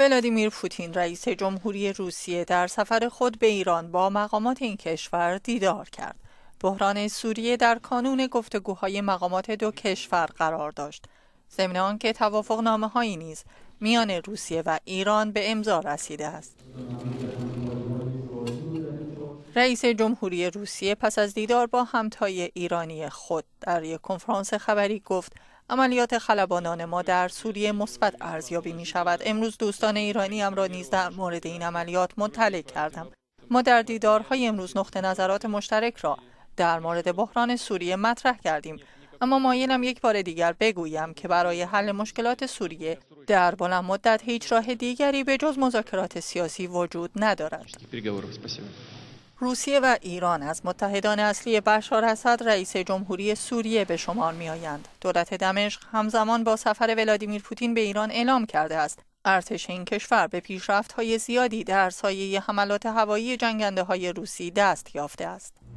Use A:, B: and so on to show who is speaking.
A: ولادیمیر پوتین رئیس جمهوری روسیه در سفر خود به ایران با مقامات این کشور دیدار کرد. بحران سوریه در کانون گفتگوهای مقامات دو کشور قرار داشت. ضمن آنکه توافق نامه هایی نیز میان روسیه و ایران به امضا رسیده است. رئیس جمهوری روسیه پس از دیدار با همتای ایرانی خود در یک کنفرانس خبری گفت عملیات خلبانان ما در سوریه مثبت ارزیابی می شود امروز دوستان ایرانی هم را نیز در مورد این عملیات مطلع کردم ما در دیدارهای امروز نقطه نظرات مشترک را در مورد بحران سوریه مطرح کردیم اما مایلم یک بار دیگر بگویم که برای حل مشکلات سوریه در بلند مدت هیچ راه دیگری به جز مذاکرات سیاسی وجود ندارد. روسیه و ایران از متحدان اصلی بشار اسد رئیس جمهوری سوریه به شمار می آیند. دولت دمشق همزمان با سفر ولادیمیر پوتین به ایران اعلام کرده است ارتش این کشور به پیشرفت های زیادی در سایه حملات هوایی جنگنده های روسی دست یافته است.